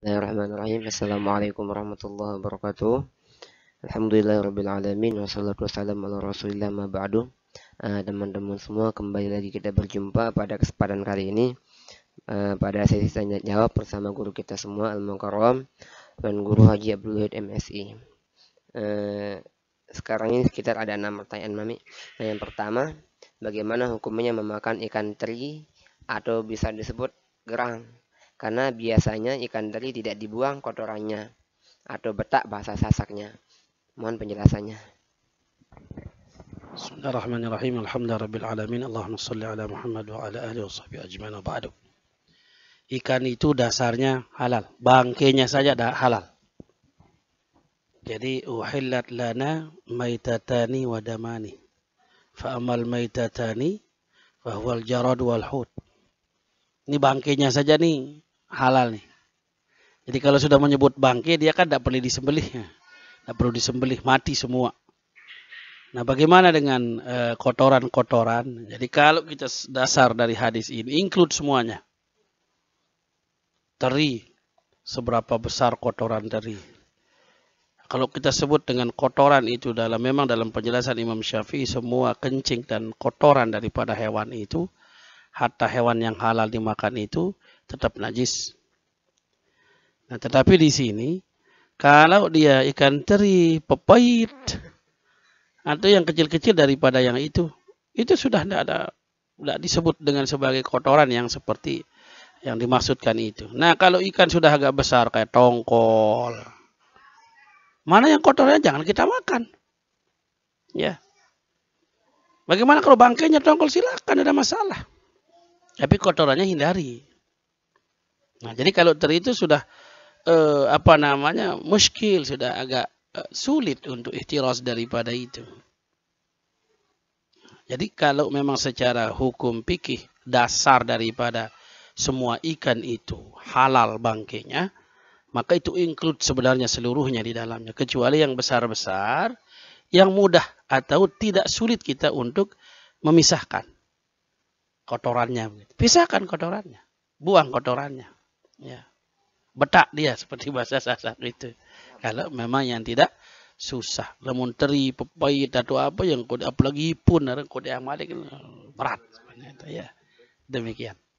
Bismillahirrahmanirrahim. Assalamualaikum warahmatullahi wabarakatuh. Alhamdulillahirrahmanirrahim. Wassalatu wassalamu ala rasulillah ma ba'du. Eh, teman-teman semua kembali lagi kita berjumpa pada kesempatan kali ini. Uh, pada sesi tanya jawab bersama guru kita semua Al-Mukarram dan guru Haji Abdul Hid MSI. Uh, eh, sekarang ini sekitar ada enam pertanyaan Mami. Nah, yang pertama, bagaimana hukumnya memakan ikan teri atau bisa disebut gerang? karena biasanya ikan teri tidak dibuang kotorannya atau betak bahasa Sasaknya. Mohon penjelasannya. Bismillahirrahmanirrahim. Alhamdulillahirrahmanirrahim. Allahumma salli ala Muhammad wa ala wa sahbihi ajman wa ba'du. Ikan itu dasarnya halal, bangkainya saja dah halal. Jadi uhillat lana maitatani wa damani. Fa'amal maitatani fa huwal jarad wal hud. Ini bangkainya saja nih halal nih. Jadi kalau sudah menyebut bangkai dia kan tidak perlu disembelih, tidak ya. perlu disembelih mati semua. Nah bagaimana dengan eh, kotoran-kotoran? Uh, Jadi kalau kita dasar dari hadis ini include semuanya. Teri, seberapa besar kotoran teri. Kalau kita sebut dengan kotoran itu dalam memang dalam penjelasan Imam Syafi'i semua kencing dan kotoran daripada hewan itu Harta hewan yang halal dimakan itu tetap najis. Nah, tetapi di sini kalau dia ikan teri, pepait atau yang kecil-kecil daripada yang itu, itu sudah tidak ada tidak disebut dengan sebagai kotoran yang seperti yang dimaksudkan itu. Nah, kalau ikan sudah agak besar kayak tongkol, mana yang kotornya jangan kita makan. Ya. Bagaimana kalau bangkainya tongkol silakan ada masalah tapi kotorannya hindari. Nah, jadi kalau teri itu sudah eh, apa namanya? muskil, sudah agak eh, sulit untuk ihtiras daripada itu. Jadi kalau memang secara hukum pikih dasar daripada semua ikan itu halal bangkainya, maka itu include sebenarnya seluruhnya di dalamnya kecuali yang besar-besar, yang mudah atau tidak sulit kita untuk memisahkan kotorannya. Pisahkan kotorannya, buang kotorannya. Ya. Betak dia seperti bahasa sasak itu. Kalau memang yang tidak susah. Lemun teri, pepait atau apa yang kode apalagi pun kode yang malik berat. Ya. Demikian.